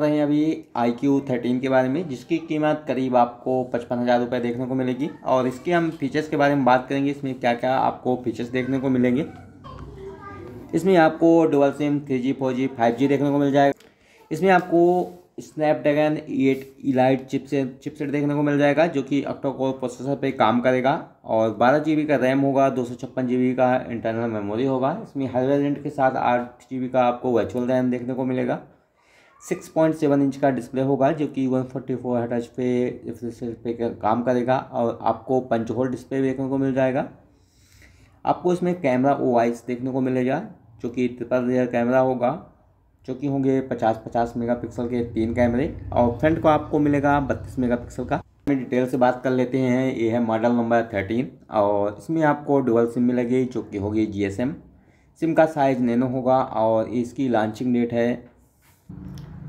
रहे हैं अभी आई क्यू थर्टीन के बारे में जिसकी कीमत करीब आपको पचपन हज़ार रुपये देखने को मिलेगी और इसके हम फीचर्स के बारे में बात करेंगे इसमें क्या क्या आपको फीचर्स देखने को मिलेंगे इसमें आपको dual SIM three G four G five G देखने को मिल जाएगा इसमें आपको Snapdragon eight elite chipset chipset देखने को मिल जाएगा जो कि अक्टोकोर प्रोसेसर पर काम करेगा और बारह जी का रैम होगा दो बी का इंटरनल मेमोरी होगा इसमें हाई वेरियंट के साथ आठ जी का आपको वर्चुअल रैम देखने को मिलेगा सिक्स पॉइंट सेवन इंच का डिस्प्ले होगा जो कि वन फोर्टी फोर एच पे पे काम करेगा और आपको होल डिस्प्ले देखने को मिल जाएगा आपको इसमें कैमरा ओ देखने को मिलेगा जो कि ट्रिपल रेयर कैमरा होगा जो कि होंगे 50-50 मेगापिक्सल के तीन कैमरे और फ्रंट को आपको मिलेगा 32 मेगापिक्सल का हमें डिटेल से बात कर लेते हैं ये है मॉडल नंबर थर्टीन और इसमें आपको डुअल सिम मिलेगी जो कि होगी जीएसएम सिम का साइज़ नैनो होगा और इसकी लॉन्चिंग डेट है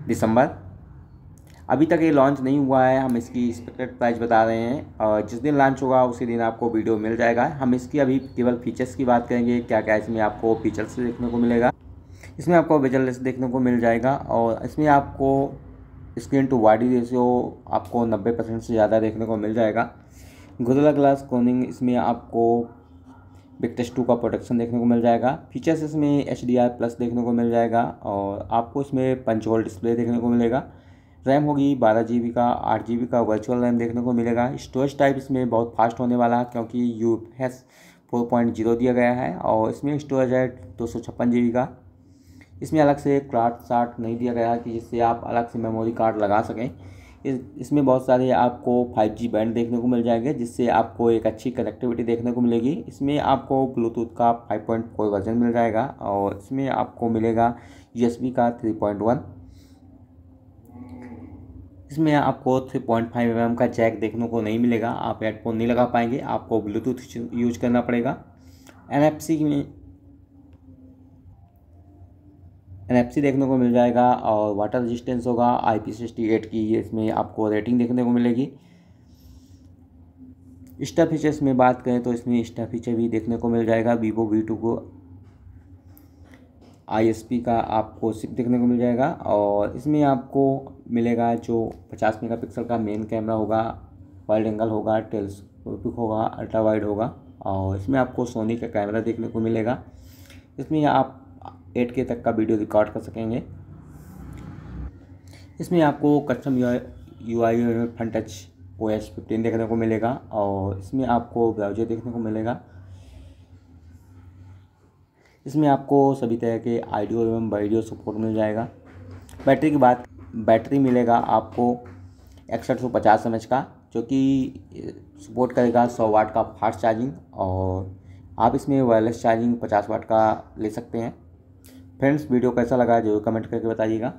दिसंबर अभी तक ये लॉन्च नहीं हुआ है हम इसकी एक्सपेक्टेड प्राइस बता रहे हैं और जिस दिन लॉन्च होगा उसी दिन आपको वीडियो मिल जाएगा हम इसकी अभी केवल फीचर्स की बात करेंगे क्या क्या इसमें आपको फीचर्स देखने को मिलेगा इसमें आपको विजललेस देखने को मिल जाएगा और इसमें आपको स्क्रीन टू वाडी रेशियो आपको नब्बे परसेंट से ज़्यादा देखने को मिल जाएगा गुजला ग्लास कोनिंग इसमें आपको बिक्टस टू का प्रोटेक्शन देखने को मिल जाएगा फीचर्स इसमें एच डी आर प्लस देखने को मिल जाएगा और आपको इसमें पंचोल डिस्प्ले देखने को मिलेगा रैम होगी बारह जी बी का आठ जी बी का वर्चुअल रैम देखने को मिलेगा स्टोरेज टाइप इसमें बहुत फास्ट होने वाला है क्योंकि U S four point zero दिया गया है और इसमें स्टोरेज है दो सौ छप्पन जी बी का इसमें अलग से क्राट शार्ट नहीं दिया गया है कि जिससे आप अलग से मेमोरी कार्ड लगा सकें इस इसमें बहुत सारे आपको 5G बैंड देखने को मिल जाएंगे जिससे आपको एक अच्छी कनेक्टिविटी देखने को मिलेगी इसमें आपको ब्लूटूथ का 5.4 वर्जन मिल जाएगा और इसमें आपको मिलेगा USB का 3.1 इसमें आपको 3.5 पॉइंट mm का जैक देखने को नहीं मिलेगा आप हेडफोन नहीं लगा पाएंगे आपको ब्लूटूथ यूज करना पड़ेगा एन में एन देखने को मिल जाएगा और वाटर रजिस्टेंस होगा आई पी सिक्सटी एट की इसमें आपको रेटिंग देखने को मिलेगी इस्टा फीचर्स में बात करें तो इसमें इस्टा फीचर भी देखने को मिल जाएगा वीवो वी टू को आईएसपी का आपको सिप देखने को मिल जाएगा और इसमें आपको मिलेगा जो 50 मेगापिक्सल का मेन कैमरा होगा वाइड एंगल होगा टेलीस्कोपिक होगा अल्ट्रा वाइड होगा और इसमें आपको सोनी का कैमरा देखने को मिलेगा इसमें आप एट के तक का वीडियो रिकॉर्ड कर सकेंगे इसमें आपको custom U I front touch O S fifteen देखने को मिलेगा और इसमें आपको ब्राउजर देखने को मिलेगा इसमें आपको सभी तरह के आइडियो एवं वीडियो सपोर्ट मिल जाएगा बैटरी की बात बैटरी मिलेगा आपको इकसठ सौ पचास एम का जो कि सपोर्ट करेगा सौ वाट का फास्ट चार्जिंग और आप इसमें वायरलेस चार्जिंग पचास वाट का ले सकते हैं फ्रेंड्स वीडियो कैसा लगा जो कमेंट करके बताइएगा